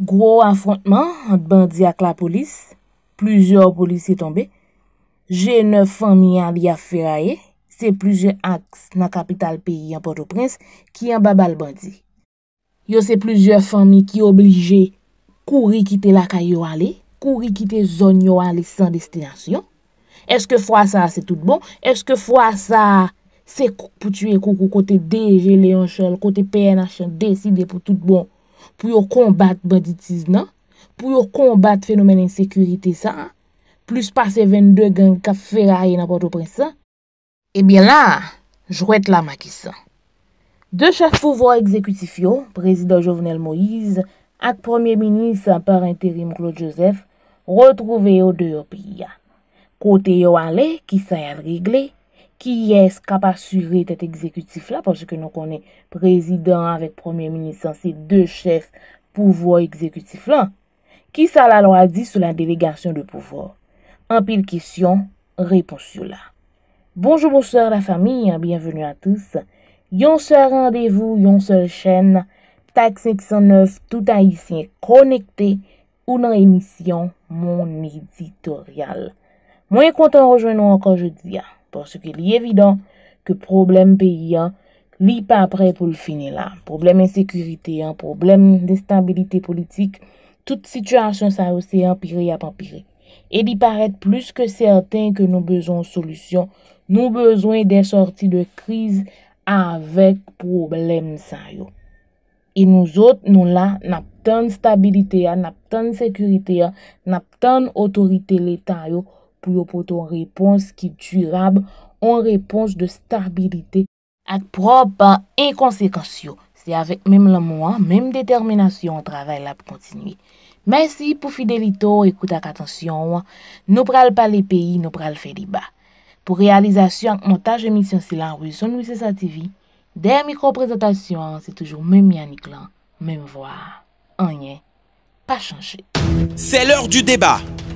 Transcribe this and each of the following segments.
Gro affrontman, bandi ak la polis, plujor polis se tombe, jene fami an li aferaye, se plujor aks nan kapital peyi an Port-au-Prince, ki an babal bandi. Yo se plujor fami ki oblije kouri kite la kayo ale, kouri kite zon yo ale san destinasyon, eske fwa sa se tout bon, eske fwa sa se pou tue koukou kote DG Leonchel, kote PNHN, deside pou tout bon, pou yo kombat baditis nan, pou yo kombat fenomen insekurite san, plus pa se 22 gen kap feraye nan pato prensan, ebyen la, jwet la ma ki san. De chak fouvwa ekzekutifyo, prezident Jovenel Moïse, ak premier-ministre par interim Claude Joseph, retrouve yo de yo piya. Kote yo ale, ki sa yal regle, Ki es kap asyve tet ekzekutif la? Ponche ke nou konen prezident avet premier munisan, se de chef pouvo ekzekutif la. Ki sa la lo a di sou la delegasyon de pouvo? An pil kisyon, repons yola. Bonjou bonsoir la fami, an bienvenu an tous. Yon se randevou, yon se chen, Tak 509, tout an yisye konekte, ou nan emisyon, mon editorial. Mwen kontan rejwen nou an konjou diya. Porske li evidant ke problem peyi an, li pa apre pou l finen la. Problem ensekurite an, problem destabilite politik, tout situasyon sa yo se an, pire ya pa pire. Edi paret plus ke serten ke nou bezon solusyon, nou bezon de sorti de kriz avek problem sa yo. E nou zot nou la napten stabilite an, napten sekurite an, napten otorite le ta yo, pou yo poton repons ki durab an repons de stabilite ak propan inkonsekansyo. Se avèk mèm la mouan mèm determinasyon an travèl ap kontinuy. Mènsi pou Fidelito ekout ak atensyon nou pral pa le peyi, nou pral fè liba pou realizasyon ak montaj emisyon silan ruse son WC San TV dè mikro prezentasyon se toujou mèm yanik lan, mèm vwa anye, pa chanche Se lèr du deba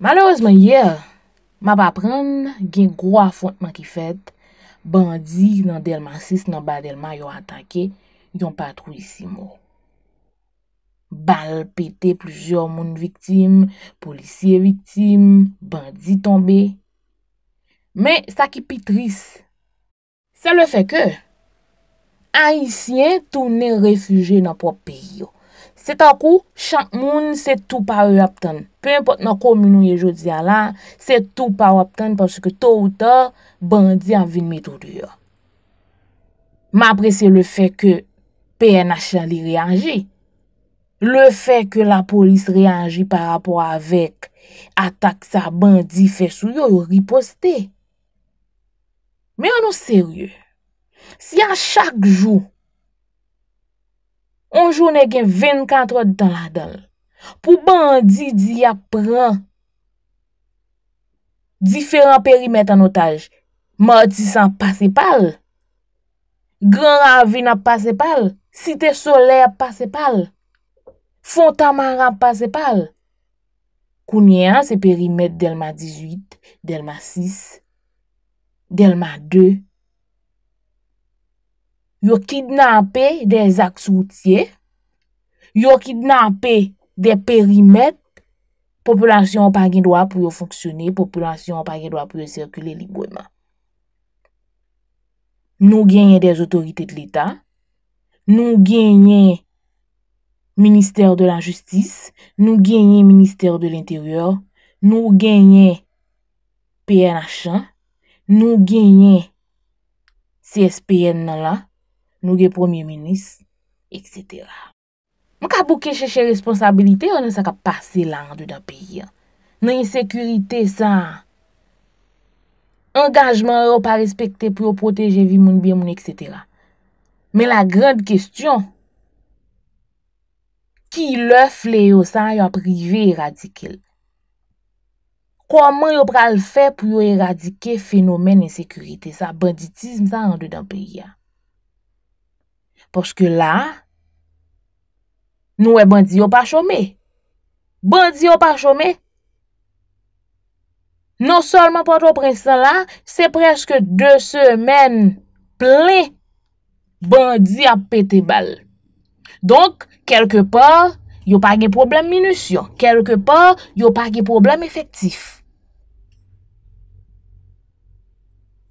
Malorozman ye, ma pa pran gen gwa afontman ki fet, bandi nan delman 6 nan ba delman yo atake, yon patrou yisi mou. Bal pete, plujor moun viktim, polisye viktim, bandi tombe. Men, sa ki pitris, sa le fe ke, aisyen tou ne refuje nan po peyo. Se ta kou, chan moun se tou pa ou aptan. Pe yon pot nan kou minou ye jodi a lan, se tou pa ou aptan paske tou ou ta bandi an vin metrou diyo. Ma apre se le fe ke PNH li reanji. Le fe ke la polis reanji par rapor avek atak sa bandi fe sou yo, yo riposte. Me yon nou serye. Si an chak jou Onjou ne gen ven kantro di tan la dal. Pou bandi di ap pran. Diferan perimet an otaj. Matisan pase pal. Gran avina pase pal. Site sole ap pase pal. Fontan maran pase pal. Kounyen se perimet delman 18, delman 6, delman 2. yo kidnapè des aksoutye, yo kidnapè des perimet, populasyon pa gen doa pou yo fonksyonè, populasyon pa gen doa pou yo serkule ligoyman. Nou genye des otoritet l'Etat, nou genye Ministèr de la Justis, nou genye Ministèr de l'Intérior, nou genye PNH, nou genye CSPN nan la, Nou gen premier-ministre, etc. Mwen ka bouke cheche responsabilite, yo nan sa ka pase lan an de dan peyi an. Nan yon sekurite san, engajman yo pa respekte pou yo proteje vi moun, biy moun, etc. Men la grand kestyon, ki lò fle yo san yo aprive eradike. Kouman yo pral fè pou yo eradike fenomen yon sekurite sa, banditisme sa an de dan peyi an. Poske la, nou e bandi yo pa chome. Bandi yo pa chome. Non solman patro prensan la, se preske 2 semen ple, bandi apete bal. Donk, kelke pa, yo pa ge problem minusyon. Kelke pa, yo pa ge problem efektif.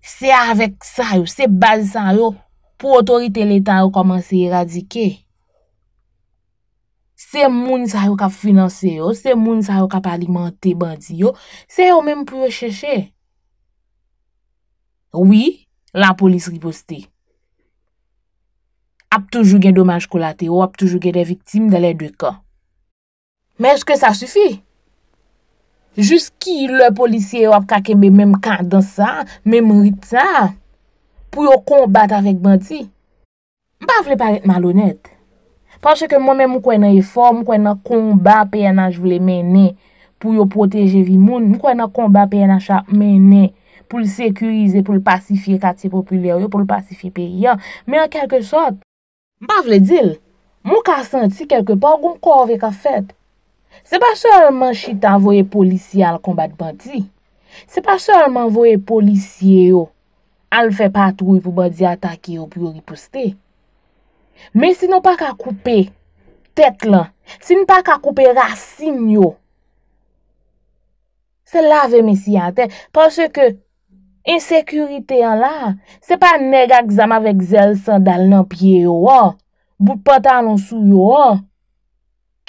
Se avek sa yo, se bal san yo. pou otorite letan ou komanse eradike. Se moun sa yo kap finanse yo, se moun sa yo kap alimenti bandi yo, se yo menm pou yo cheshe. Oui, la polis riposte. Aptou jougen doman chkolate, ou aptou jougen de viktim de le de kon. Menj ke sa sufi? Juski le polisye yo ap kakebe menm kandansan, menm ritsan, pou yo konbate avèk banti. Mpa vle paret malonet. Panche ke mwen mwen mwen konbate pou yo proteje vi moun, mwen mwen konbate pou yo mene pou li sekurize, pou li pasifye katye populye, pou li pasifye pe yon, mwen an kelke sot. Mpa vle dil, mwen ka senti kelke pan goun konve ka fet. Se pa sol man chita envoye polisye al konbate banti. Se pa sol man envoye polisye yo al fè patou pou ba di ataki yo pou yo riposte. Men si nou pa ka koupe tèt lan, si nou pa ka koupe rassin yo, se lave men si an tè, porsè ke, insekurite an la, se pa neg a gzam avèk zèl san dal nan pye yo, bout patan an non sou yo,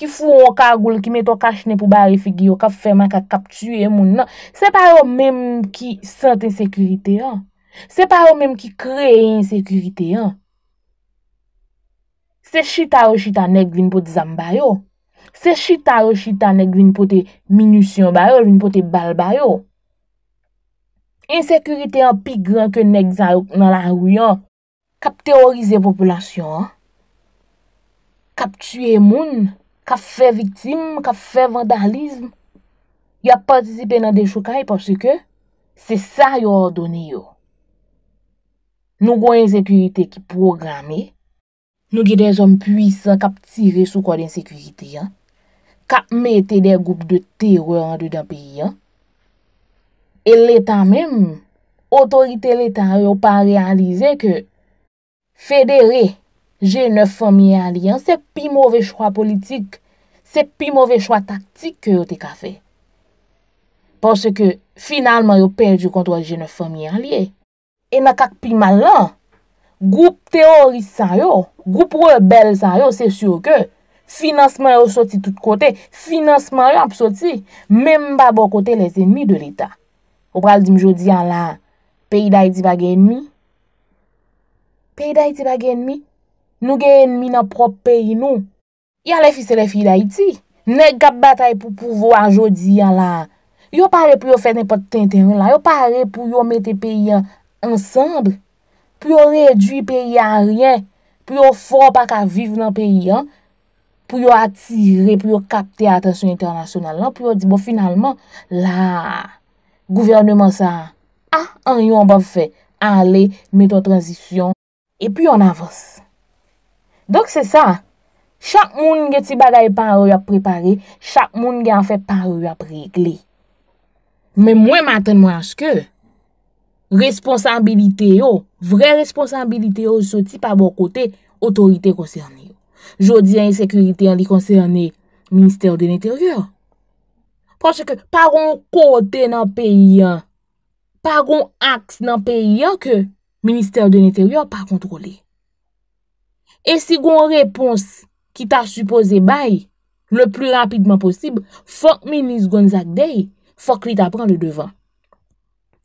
ki fwou an kagoul, ki meton kachne pou ba refigi yo, ka fèman, ka kaptuye moun nan, se pa yo men ki sent insekurite yo, Se pa yo menm ki kreye insekurite yon. Se chita yo chita neg vin pou te zambay yo. Se chita yo chita neg vin pou te minusyon bay yo, vin pou te bal bay yo. Insekurite yon pi gran ke neg nan la rou yon. Kap teorize popolasyon. Kaptue moun. Kap fe vitim. Kap fe vandalizm. Yo a patisipe nan de chokay porsi ke se sa yo ordoni yo. Nou gwen yon sekurite ki programe, nou ki den zonm puisan kap tire sou kwa den sekurite, kap mette den goup de teror an de da biyan, e letan mem, otorite letan yo pa realize ke federe jene fomye a liyan, se pi mouve chwa politik, se pi mouve chwa taktik yo te ka fe. Ponske finalman yo perdi kontwa jene fomye a liyan, E na kak pima lan. Goup teoris san yo. Goup rebel san yo. Se syo ke. Finansman yo soti tout kote. Finansman yo ap soti. Mem ba bo kote les enmi de l'Etat. O pral di mjodi an lan. Peyi dayi ti bag enmi. Peyi dayi ti bag enmi. Nou gen enmi nan prop peyi nou. Ya le fise le fide iti. Ne gap batay pou pouvo an jodi an lan. Yo pare pou yo fè nipot tenten yon lan. Yo pare pou yo mette peyi an. ansanbre, pou yo redwi peyi an ryen, pou yo fwa pa ka viv nan peyi an, pou yo atire, pou yo kapte atasyon internasyonal an, pou yo di bo finalman, la, gouvernement sa, a, an yon ba bon fe, ale, meto transisyon, e pou yo an avos. Dok se sa, chak moun gen ti bagay parou ap prepare, chak moun gen an fe parou ap regle. Men mwen maten mwen aske, responsabilite yo, vre responsabilite yo soti pa bon kote, otorite konserni. Jodi an yon sekurite yon li konserni, minister de n'interior. Pwache ke, pa ron kote nan peyi an, pa ron aks nan peyi an ke, minister de n'interior pa kontrole. E si goun repons ki ta supose bay, le plu rapidman posib, fok minis goun zakdey, fok li ta pran le devan.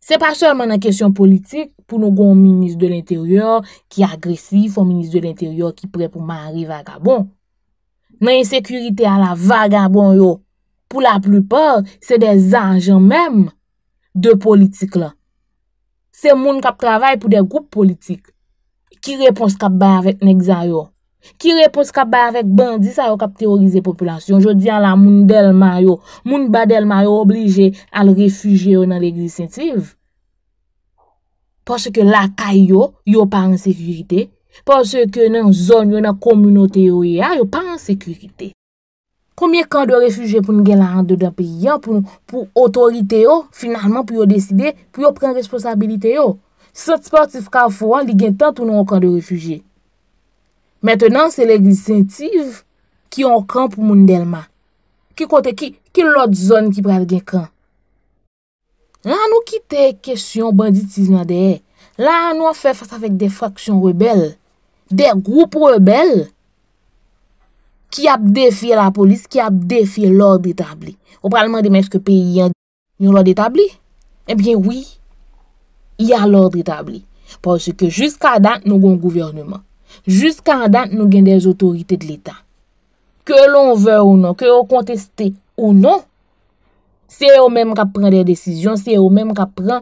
Se pa seman nan kesyon politik pou nou goun minis de l'interyor ki agresif ou minis de l'interyor ki pre pou man arrive a Gabon. Nan yon sekurite a la Vagabon yo, pou la plupor, se de zanjan menm de politik la. Se moun kap travay pou de goup politik ki repons kap bay avet nek zan yo. Ki repos ka bay avèk bandi, sa yo kap teorize populasyon. Jodi an la moun delman yo, moun badelman yo oblije al refugye yo nan l'eglisintiv. Pòsè ke lakay yo, yo pa an sekurite. Pòsè ke nan zon yo nan komyno teyo ya, yo pa an sekurite. Koumye kand yo refugye pou n gen la an doda pe yon, pou otorite yo, finalman pou yo deside, pou yo pren responsabilite yo. Sot sportif ka fwa, li gen tant ou nan yo kand yo refugye. Mètenan se lèk disintiv ki yon kran pou moun delman. Ki kote ki, ki lòt zon ki pral gen kran. Lan nou ki te kèsyon banditizman deyè. Lan nou a fè fè sa fèk de fraksyon rebel. De group rebel. Ki ap defi la polis, ki ap defi lòt detabli. Ou pralman de mèch ke pe yon, yon lòt detabli. Ebyen eh wè, yon lòt detabli. Pòsè ke jysk adan nou goun gouvyornman. Jusk an dat nou gen des otorite de l'Etat. Ke lon ve ou non, ke yo konteste ou non, se yo menm kap pren de desisyon, se yo menm kap pren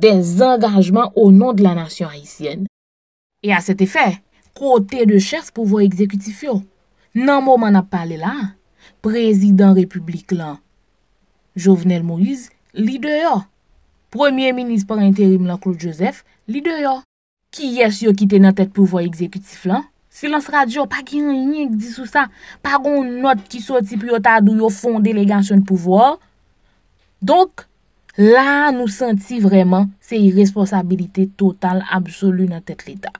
de zangajman ou non de la nasyon Haitienne. E a sete fe, kote de chers pouvo ekzekutifyo. Nan mou man ap pale la, prezident republik lan. Jovenel Moïse, lide yo. Premier ministre par intérim lankou Joseph, lide yo. Ki yes yo kite nan tet pouvo exekutif lan? Silans radio pa ki yon yon yon yon disousan, pa goun not ki soti pou yo tadou yo fond delegan syon pouvo. Donk, la nou senti vreman se yi responsabilite total absolu nan tet lita.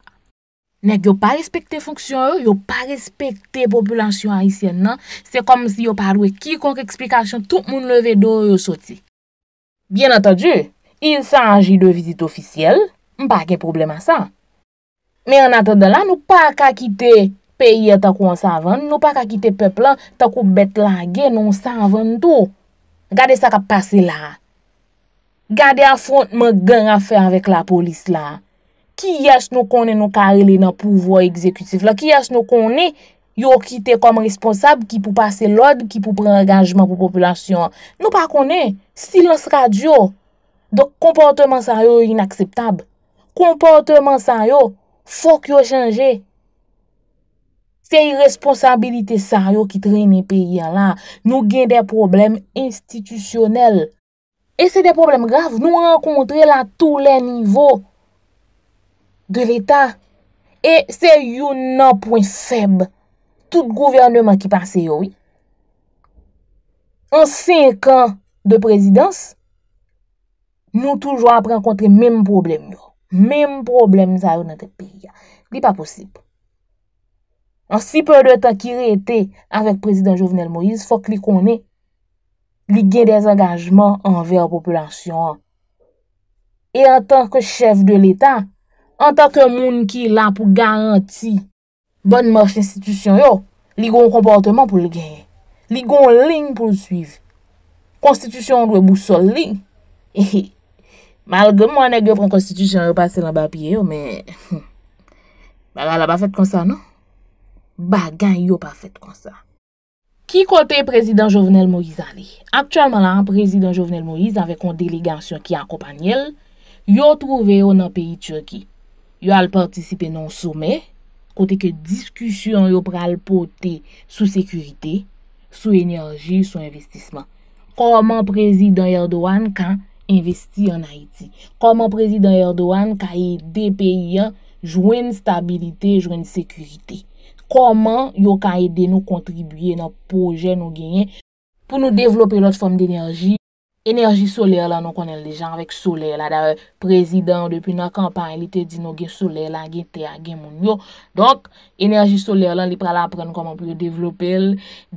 Nek yo pa respekte fonksyon yo, yo pa respekte populansyon a isyen nan, se kom si yo parwe ki konk eksplikasyon tout moun leve do yo soti. Bien atadju, in sanji de vizit ofisyel, Mpa ke problem a sa. Me an atade la, nou pa ka kite peye takou an sa avan. Nou pa ka kite pepla takou bet langen an sa avan tou. Gade sa ka pase la. Gade a front me gen a fe avik la polis la. Ki yas nou konen nou ka rele nan pouvoi ekzekutif la. Ki yas nou konen yo ki te kom responsab ki pou pase lod, ki pou prengajman pou populasyon. Nou pa konen silans radio de komportemen sa yo inakseptab. kompote man sa yo, fok yo chanje. Se yon responsabilite sa yo ki trene pe yon la, nou gen de problem institutionel. E se de problem grave, nou an kontre la tout le nivou de l'Etat. E se yon nan pouen seb, tout gouvernement ki parse yo. An 5 an de prezidans, nou toujou ap re an kontre menm problem yo. Mem problem zayou nan te pey ya. Li pa posib. An si pe de ta ki re ete avèk prezident Jovenel Moïse, fòk li konè li gen des angajman anver populasyon an. E an tanke chev de l'Etat, an tanke moun ki la pou garanti bon mòche institisyon yo, li gon komportman pou li gen. Li gon ling pou li suiv. Konstitusyon dwe bousol ling. E hee. Mal gen mwen ek yo pran konstitu jen yo pase lan ba piye yo, men, ba la la ba fèt kon sa, non? Ba gen yo pa fèt kon sa. Ki kote prezident Jovenel Moïse ale? Aktualman lan, prezident Jovenel Moïse, avè kon delegasyon ki akopanyel, yo trove yo nan peyi Turki. Yo al partisipe non soume, kote ke diskusyon yo pral pote sou sekurite, sou enerji, sou investisman. Koman prezident Yerdovan kan investi an Haiti. Koman prezident Erdogan ka yi de peyi an jwen stabilite, jwen sekurite? Koman yo ka yi de nou kontribuye nan poje nou genye pou nou devlope lòf som denerji? Enerji soler lan nou konen li jan avèk soler la. Da prezident depi nan kampan, li te di nou gen soler la, gen tea, gen moun yo. Donk, enerji soler lan li pral apren nou konen pou yo devlopel.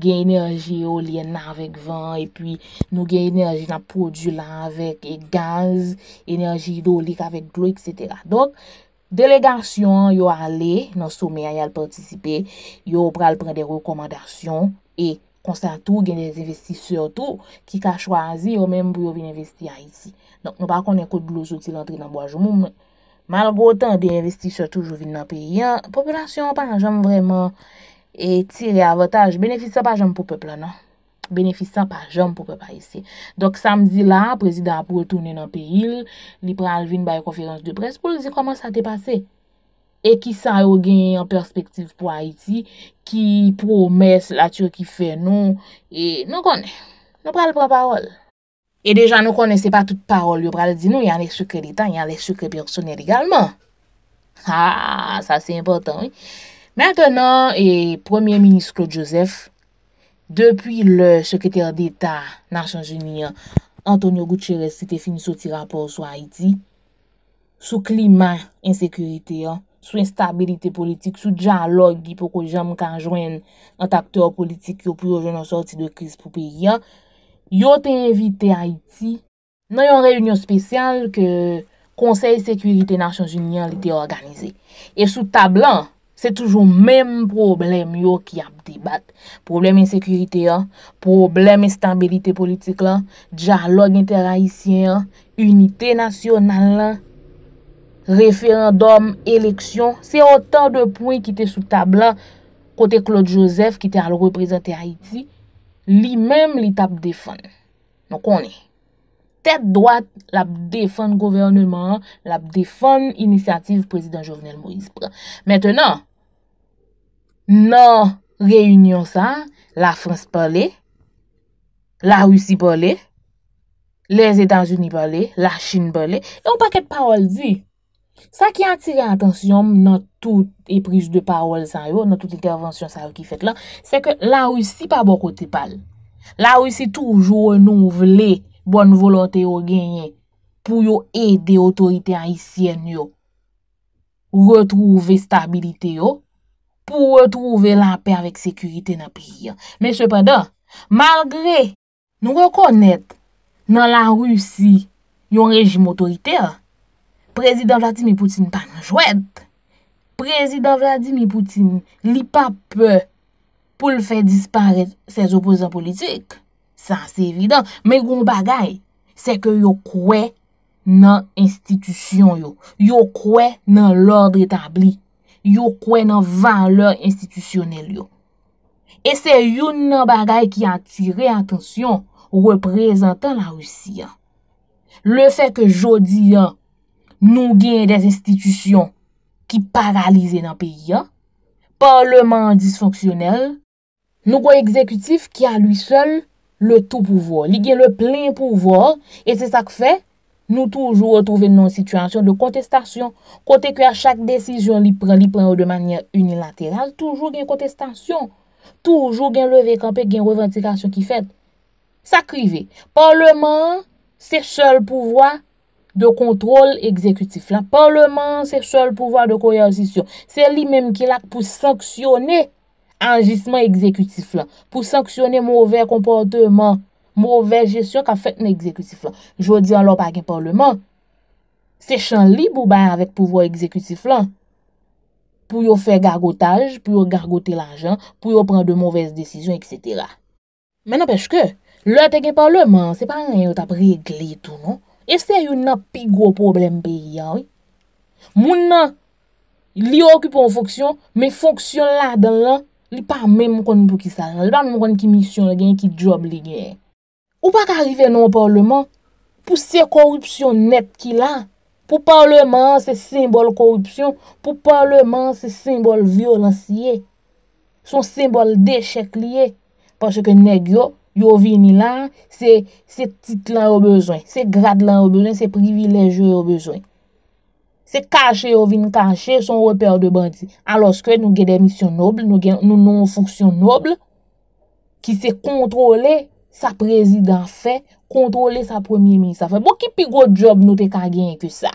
Gen enerji yo li en avèk van. E pi nou gen enerji nan produ la avèk gaz, enerji idolik avèk glou, etc. Donk, delegasyon yo ale, nan soume a yal participe, yo pral pren de rekomandasyon. E, ek. konsantou gen dez investi sotou, ki ka chwazi yo menm pou yo vin investi a iti. Donk nou pa konen kout blou soti lantri nan boaj mou, men malgo tan de investi sotou jou vin nan peyi, popolasyon pa jom vreman etire avotaj, benefisa pa jom pou pepla, non? Benefisa pa jom pou pepa iti. Donk samdi la, prezidat pou yo toune nan peyi, li pral vin bay konferans de pres pou li zi koman sa te pase? e ki sa yo gen yon perspektiv pou Haiti, ki promes la tchou ki fe nou, e nou konen, nou pral pral parol. E deja nou konen se pa tout parol, yo pral di nou, yon le chouke lita, yon le chouke personel egalman. Ha, sa se importan, e. Natenan, e Premier Ministre Joseph, depi le sekreter d'Etat nan chanjini, Antonio Gutierrez se te fini sou ti rapor sou Haiti, sou klima insekurite yo, sou instabilite politik, sou dja log pou kou jèm kan jwen an takte ou politik yo pou jwen an sorti de kriz pou pe yon, yo te invite a iti nan yon reyounyon spesyal konsey sekurite Nasyon Jounian li te organize. E sou tab lan, se toujou menm problem yo ki ap debat. Problem instabilite, problem instabilite politik lan, dja log interayisyen lan, unité nasyonal lan, referandum, eleksyon, se otan de pouen ki te sou tablan kote Claude Joseph ki te al reprezenter Haiti, li mem li tap defan. Non koni. Tet doat la defan governman, la defan inisiativ prezident Jovenel Moïse. Mètè nan, nan reyonyon sa, la France pa le, la Roussi pa le, le ZDAN Zuni pa le, la Chine pa le, e ou pa ket paol di. Sa ki an tire atensyon nan tout e prij de parol san yo, nan tout intervansyon san yo ki fet la, se ke la russi pa bo kote pal. La russi toujou nou vle bon volante yo genye pou yo ede otorite an isyen yo. Retrouve stabilite yo pou retrouve la pe avik sekurite nan pi. Men sepada, malgre nou rekonnet nan la russi yon rejim otorite yo, Prezident Vladimir Poutine panjwèd. Prezident Vladimir Poutine li pa pè pou l fè disparè sè zoppozant politik. Sè ansè evidant. Mè goun bagay, sè ke yo kwe nan institisyon yo. Yo kwe nan lòrdre etabli. Yo kwe nan valeur institisyonel yo. E sè yon nan bagay ki a tirè atensyon reprezentan la russiyan. Le fè ke jodi yon nou gen des institisyon ki paralize nan peyi ya, parleman disfonksyonel, nou kon ekzekutif ki a lui sol le tou pouvor. Li gen le plen pouvor e se sak fe, nou toujou ou trove nou situasyon de kontestasyon kote kwe a chak desisyon li pren li pren ou de manye unilateral, toujou gen kontestasyon, toujou gen leve kampè, gen revantikasyon ki fet. Sakrive. Parleman se sol pouvor De kontrol ekzekutif lan. Parleman se sol pouwa de koyansisyon. Se li menm ki lak pou sanksyone anjisman ekzekutif lan. Pou sanksyone mouve kompote man, mouve jesyon ka fet nan ekzekutif lan. Jodi an lop akken parleman, se chan li pou bayan avèk pouwa ekzekutif lan. Pou yo fè gargotaj, pou yo gargote l'anjan, pou yo pran de mouves desisyon, etc. Men apèchke, lop akken parleman, se pa an yon tap regli tout, non? E se yon nan pi gwo problem pe yon, moun nan li okupon fonksyon, men fonksyon la den lan, li pa mè moun konn pou ki salan, li ban moun konn ki misyon gen, ki job li gen. Ou pa ka arrive nan w pavleman, pou se korupsyon net ki la, pou pavleman se simbol korupsyon, pou pavleman se simbol violansye, son simbol dechek liye, pa chè ke negyo, Yo vini lan, se tit lan yo bezwen. Se grad lan yo bezwen, se privileje yo bezwen. Se kache yo vini kache, son repèr de bandi. Aloske nou gen de misyon nobl, nou gen nou non fonksyon nobl, ki se kontrole sa prezident fe, kontrole sa premier ministre fe. Bo ki pi go job nou te kagyen ke sa.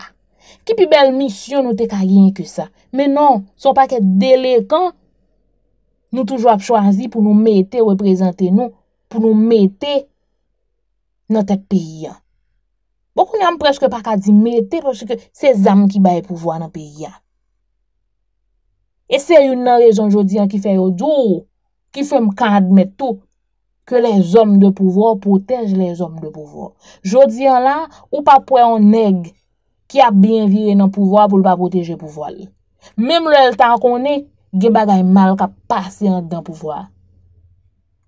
Ki pi bel misyon nou te kagyen ke sa. Menon, son paket delekan, nou toujwa pchoazi pou nou mete reprezenten nou pou nou mette nan tek peyyan. Mwakoun bon, yon am preske pa ka di mette, preske se zanm ki baye pouvo nan peyyan. E se yon nan rezon jodiyan ki fe yon djou, ki fe mkan admettou, ke les om de pouvo, potej les om de pouvo. Jodiyan la, ou pa pouye on neg, ki a bin vire nan pouvo, pou l pa poteje pouvo li. Mem lèl tan konen, ge bagay mal ka pase yon dan pouvo a.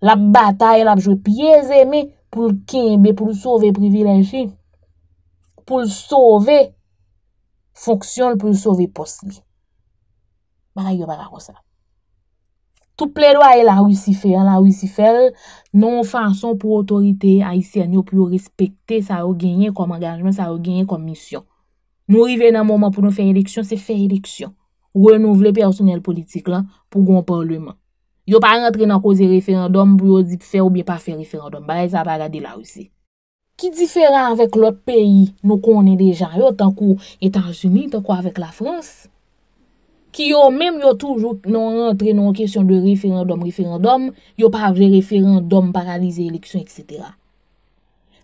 La batay la jwe piye zeme pou l kenbe, pou l sove privileji, pou l sove fonksyon, pou l sove posbi. Maray yo barak wosan. Tout ple do a e la wisi fel, la wisi fel non fason pou otorite a isi an yo pou yo respekte, sa yo genye kom angajmen, sa yo genye kom misyon. Nou rive nan mouman pou nou fey eleksyon, se fey eleksyon. Renouvle personel politik la pou goun parleman. yo pa rentre nan koze referandom, pou yo di pfe oubyen pa fe referandom. Ba, yon sa pa gade la ou se. Ki diferan avèk lot peyi, nou konen de jan yo, tan ko Etan-Unis, tan ko avèk la Frans, ki yo mèm yo toujou nan rentre nan kesyon de referandom, referandom, yo pa avè referandom, paralize eleksyon, etc.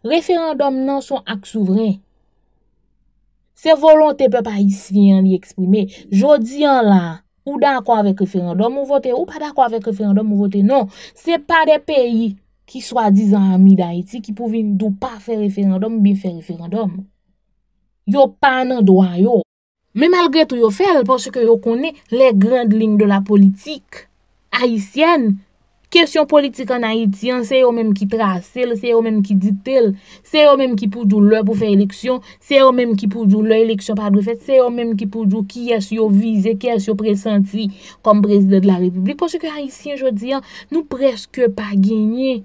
Referandom nan son ak souvren, se volonte pe pa isvien li eksprime, jodi an la, Ou d'akou avèk referendum ou vote, ou pa d'akou avèk referendum ou vote. Non, se pa de peyi ki swa dizan ami d'Haïti ki pouvin d'ou pa fè referendum, bi fè referendum. Yo pa nan doan yo. Me malgré tou yo fèl, porsè ke yo konè le grand ling de la politik haïtienn, Kèsyon politik an Haitien, se yo mèm ki trase il, se yo mèm ki ditil, se yo mèm ki poudou lè pou fè eleksyon, se yo mèm ki poudou lè eleksyon padre fèt, se yo mèm ki poudou ki es yo vize, ki es yo presenti kom preside de la republik. Poche ke Haitien, jo diyan, nou preske pa genye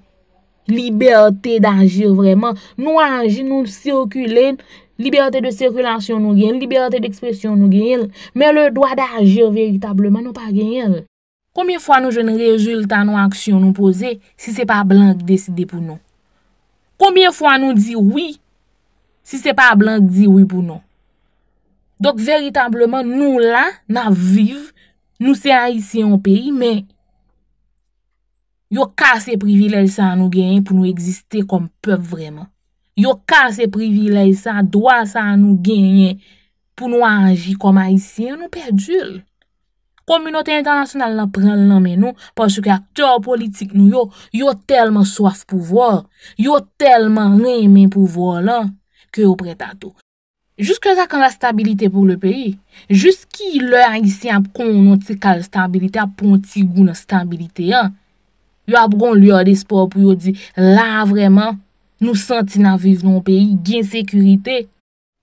libertè d'anjir vreman. Nou anjir, nou sirkule, libertè de sirkulansyon nou genye, libertè d'ekspresyon nou genye, mè le doa d'anjir veytableman nou pa genye. Koumye fwa nou jen rejil tan nou aksyon nou pose, si se pa blanke deside pou nou? Koumye fwa nou di oui, si se pa blanke di oui pou nou? Dok veritableman nou la, nan vive, nou se a isi yon peyi, men yo kase privilel sa nou genye pou nou egziste kom pep vreman. Yo kase privilel sa, dwa sa nou genye pou nou anji kom a isi yon nou perdu lè. Komunote internasyonal nan pren l nan men nou, pwosyo ki aktyor politik nou yo, yo telman swaf pouvwar, yo telman nwen men pouvwar lan, ki yo preta tou. Juske sa kon la stabilite pou le peyi, juski le an gisi ap kon nou ti kal stabilite, ap pon ti goun la stabilite, yo ap kon lyo de spop pou yo di, la vreman nou senti nan viv non peyi, gen sekurite.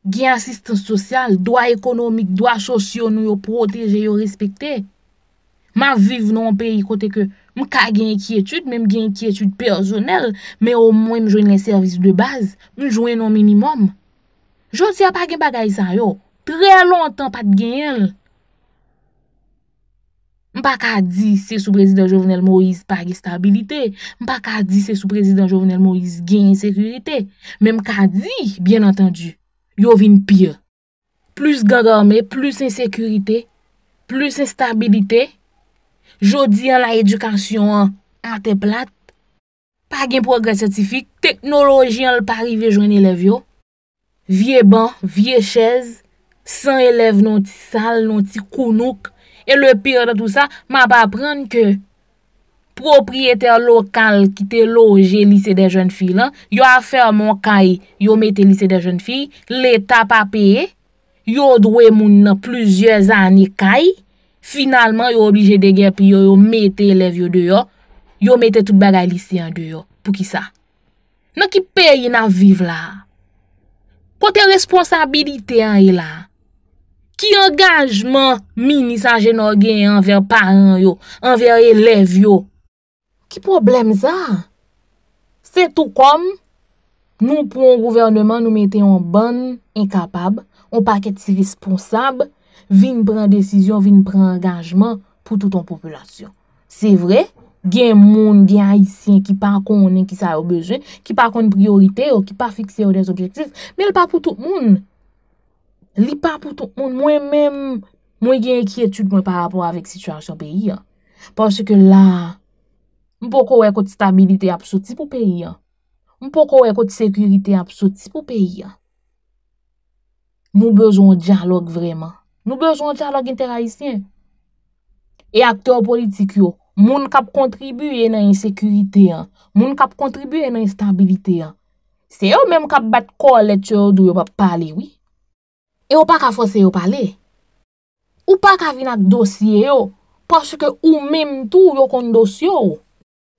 gen asistans sosyal, doa ekonomik, doa sosyon, yo proteje, yo respekte. Ma vive nou an peyi kote ke m ka gen ekietude, men gen ekietude personel, men ou mwen m jwen le servis de baz, m jwen nou minimum. Jot si apak gen bagay san yo, pre lontan pat gen el. M pa ka di se sou prezident Jovenel Moïse pag estabilite, m pa ka di se sou prezident Jovenel Moïse gen sekurite, men m ka di, bien antandu, Yo vin pye. Plus gangorme, plus insekurite, plus instabilite. Jodi an la edukasyon an, an te plat. Pag en progres yotifik, teknoloji an l pari vejwen elev yo. Vie ban, vie chez, san elev non ti sal, non ti konouk. E le pye an la tout sa, man pa apren ke... Pwopriyeter lokal ki te loje lise de jen fi lan, yo aferman kay, yo mete lise de jen fi, le ta papeye, yo dwe moun nan plizye zani kay, finalman yo oblije de gen pi yo yo mete elev yo de yo, yo mete tout bagay lise yon de yo, pou ki sa. Nan ki pe yon aviv la? Kote responsabilite yon yon la? Ki engajman mini sa jen orgen yon enver paran yo, enver elev yo, Ki problem sa? Se tou kom, nou pou an gouvernement nou meten an ban, in kapab, an paket si responsab, vin pran desisyon, vin pran angajman pou tout an popolasyon. Se vre, gen moun, gen aisyen, ki pa konen ki sa yo bezen, ki pa konen priorite, ou ki pa fikse yo des objektif, mi l pa pou tout moun. Li pa pou tout moun. Mwen men, mwen gen kietude mwen pa rapor avik situasyon peyi. Ponche ke la, Mpoko wekot stabilite apsoti pou peyi an. Mpoko wekot sekurite apsoti pou peyi an. Nou bezon diyalog vreman. Nou bezon diyalog interayisyen. E akte o politik yo, moun kap kontribuye nan insekurite an. Moun kap kontribuye nan instabilite an. Se yo menm kap bat kol etche yo do yo pap pale, oui. E yo pa ka fose yo pale. Ou pa ka vin ak dosye yo. Paske ou menm tou yo kon dosye yo.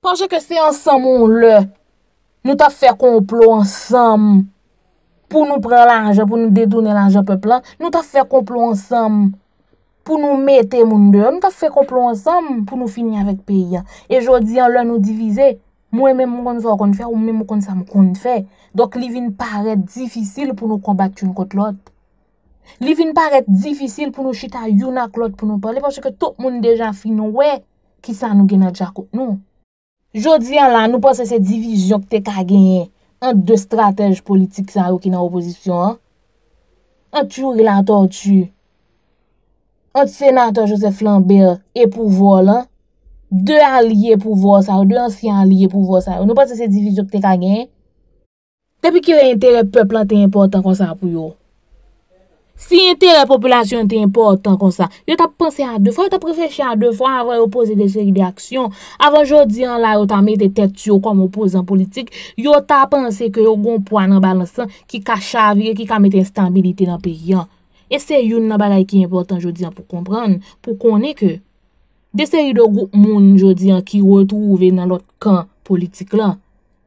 Panche ke se ansamon lè, nou ta fè komplo ansam pou nou pre lanje, pou nou dedoune lanje pe plan, nou ta fè komplo ansam pou nou mette moun dè, nou ta fè komplo ansam pou nou fini avèk pe yè. E jò di an lè nou divize, mwen mè mou kon sa kon fè ou mè mou kon sa mou kon fè, dok li vin paret difisil pou nou konbakt yon kote lot. Li vin paret difisil pou nou chita yon ak lot pou nou pale, panche ke tout moun dejan fini wè ki sa nou gena dja kote nou. Jodi an la nou pa se se divizyon ki te kageyen an de stratèj politik sa yo ki nan oposisyon. An tou relator tou, an tou senator Joseph Lambert epouvo lan, de alye epouvo sa yo, de lansi alye epouvo sa yo, nou pa se se divizyon ki te kageyen. Depi ki le intere peplan te important kon sa apuyo, Si yon tere popolasyon te importan kon sa, yo ta pense a 2 fwa, yo ta prefeche a 2 fwa avan yo pose de seri de aksyon. Avan jodi an la yo ta mette tet yo kom opozan politik, yo ta pense ke yo goun pou an an balansan ki ka chavye, ki ka mette instabilite nan periyan. E se yon nan balay ki importan jodi an pou kompran, pou konen ke de seri de goun moun jodi an ki yo touve nan lot kan politik la.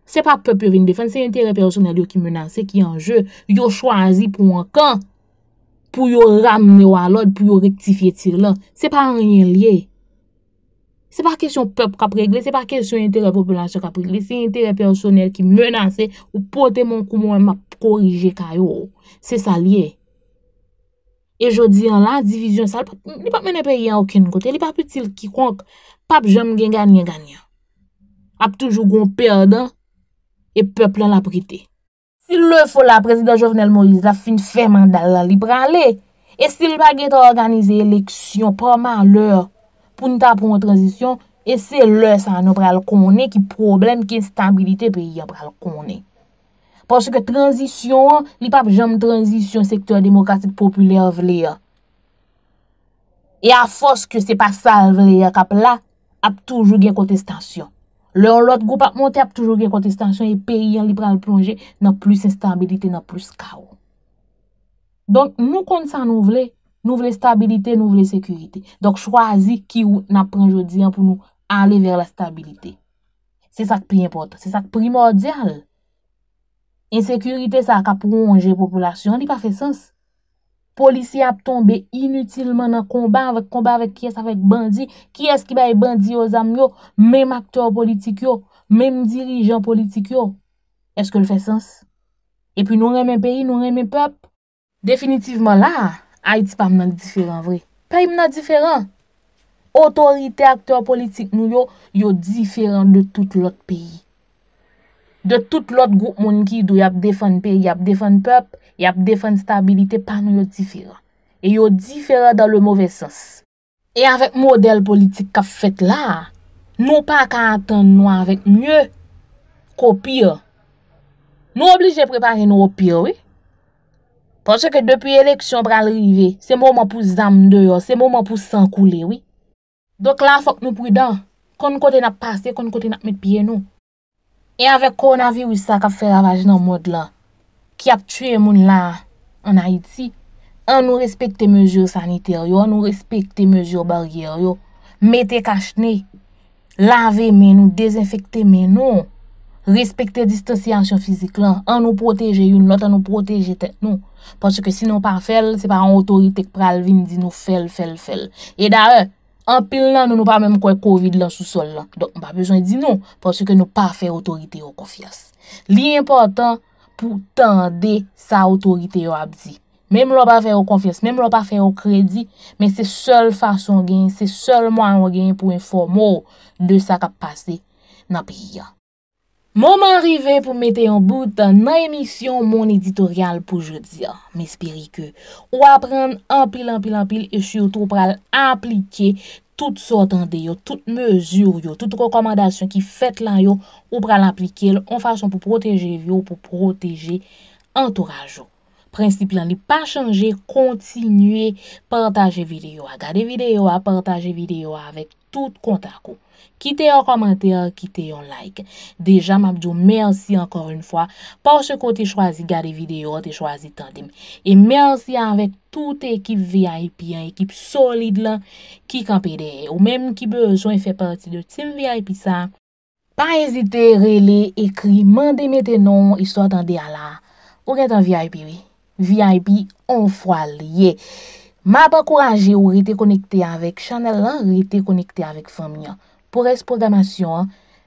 Se pa pepe vin defen, se yon tere personel yo ki menanse, ki anje, yo chwazi pou an kan pou yo ramne yo alod, pou yo rektifye tir lan. Se pa rinye liye. Se pa kesyon pep kap regle, se pa kesyon interè populansyon kap regle, se interè personel ki menase ou pote moun koumoun ma korije kayo. Se sa liye. E jodi an lan, divizyon sa, li pa menen pe yon akwen kote, li pa putil ki konk, pap jom gengan, gengan, gengan. Aptou jougon perden, e peplen la pritey. Si lè fò la, prezident Jovenel Moïse la fin fèman dal la li pran lè. E si lè pa gen te organize lèksyon poman lè, pou nita pou mwen tranzisyon, e se lè san nou pran lè konè ki problem, ki instabilite pe yon pran lè konè. Pòsè ke tranzisyon, li pa pou jom tranzisyon sektor demokratik populè avlè ya. E a fòs ke se pa sal avlè ya kap la, ap toujou gen kontestasyon. Lè ou lòt goup ap montè ap toujou gen kontestansyon, e peyi an li pral plonje, nan plus instabilite, nan plus kaw. Donk nou kont sa nou vle, nou vle stabilite, nou vle sekurite. Donk chwazi ki ou nan pren jodi an pou nou ale ver la stabilite. Se sak pi import, se sak primordial. Insekurite sa ak ap plonje populasyon, di pa fè sens. Polisi ap tombe inutilman nan komba avèk, komba avèk kyes avèk bandi, kyes ki baye bandi yo zam yo, mèm aktor politik yo, mèm dirijan politik yo. Eske l fè sens? Epi nou reme peyi, nou reme pep? Definitiveman la, Haiti pa mè nan diferan vre. Pa mè nan diferan? Otorite aktor politik nou yo, yo diferan de tout l ot peyi. De tout lot group moun ki do y ap defan pe, y ap defan pep, y ap defan stabilite pa nou yo difira. E yo difira dan le mouve sens. E avèk model politik ka fèt la, nou pa ka atan nou avèk mye kòpye. Nou oblije prepare nou opye, wè. Ponche ke depi eleksyon pralrive, se mouman pou zam de yo, se mouman pou sankoule, wè. Dok la fòk nou pridan, kon kote nap pase, kon kote nap met piye nou. E avek kon avi wisa ka fe ravaj nan mod la, ki ap tue moun la an Haiti, an nou respekte mejur saniter yo, an nou respekte mejur baryer yo, mete kachne, lave men nou, dezinfekte men nou, respekte distansiyansyon fizik lan, an nou proteje yon lot, an nou proteje tet nou, pwoske si nou pa fel, se pa an otoritek pral vin di nou fel, fel, fel. E dare, An pil nan nou nou pa mèm kwen kovid lan sou sol lan. Dok mpa bejoun di nou. Pon se ke nou pa fè autorite yo konfias. Li important pou tende sa autorite yo abdi. Mèm lò pa fè yo konfias, mèm lò pa fè yo kredi. Men se sol fasyon gen, se sol mwan yo gen pou informo de sa kap pase nan pi yon. Mouman rive pou mette yon bout dan nan emisyon moun editorial pou jodi an, mespiri ke. Ou apren anpil, anpil, anpil, esyoutou pral aplike tout sortan de yo, tout mesur yo, tout rekomandasyon ki fet lan yo, ou pral aplike l'on fason pou proteje yo, pou proteje antorajo. Prinsipi lan li pa chanje, kontinue, partaje video, agade video, aportaje video avet. Tout kontakou. Kite yon komantè, kite yon like. Deja, mabjou, mersi ankor yon fwa. Por se ko te chwazi gade videyo, te chwazi tandem. E mersi anvek tout ekip VIP, an ekip solide lan ki kampede. Ou menm ki bejoun fè pati de tim VIP sa. Pa ezite, rele, ekri, mande metenon, istwa tande ala. Ou gen tan VIP we? VIP on fwal ye. M'ap akouraje ou rete konekte avèk chanel an, rete konekte avèk fami an. Po respon damasyon,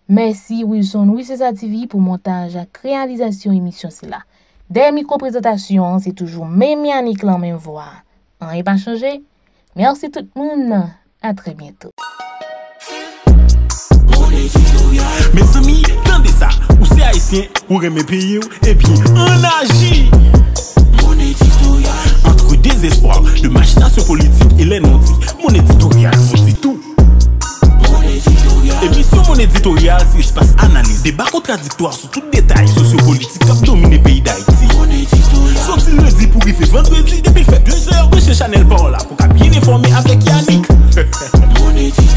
mèsi Wilson Wissesa TV pou montaj a krealizasyon emisyon sè la. Dè mikro prezentasyon, sè toujou mè mè an eklan mè mvoa. An e pa chanje? Mèlsi tout moun, a tre bientou. Mè sè mi, tan de sa, ou se a esyen, ou reme peye ou, e pi an aji. désespoir de machination politique et les non tout. Mon éditorial vous dit tout. mon éditorial, editorial je passe analyse, débat contradictoire sur tout détail detay pays politik Mon éditorial, peyi da le dit pour pour rife vendredi depuis deux heures de chez chanel pour la y qu'à bien informé avec Yannick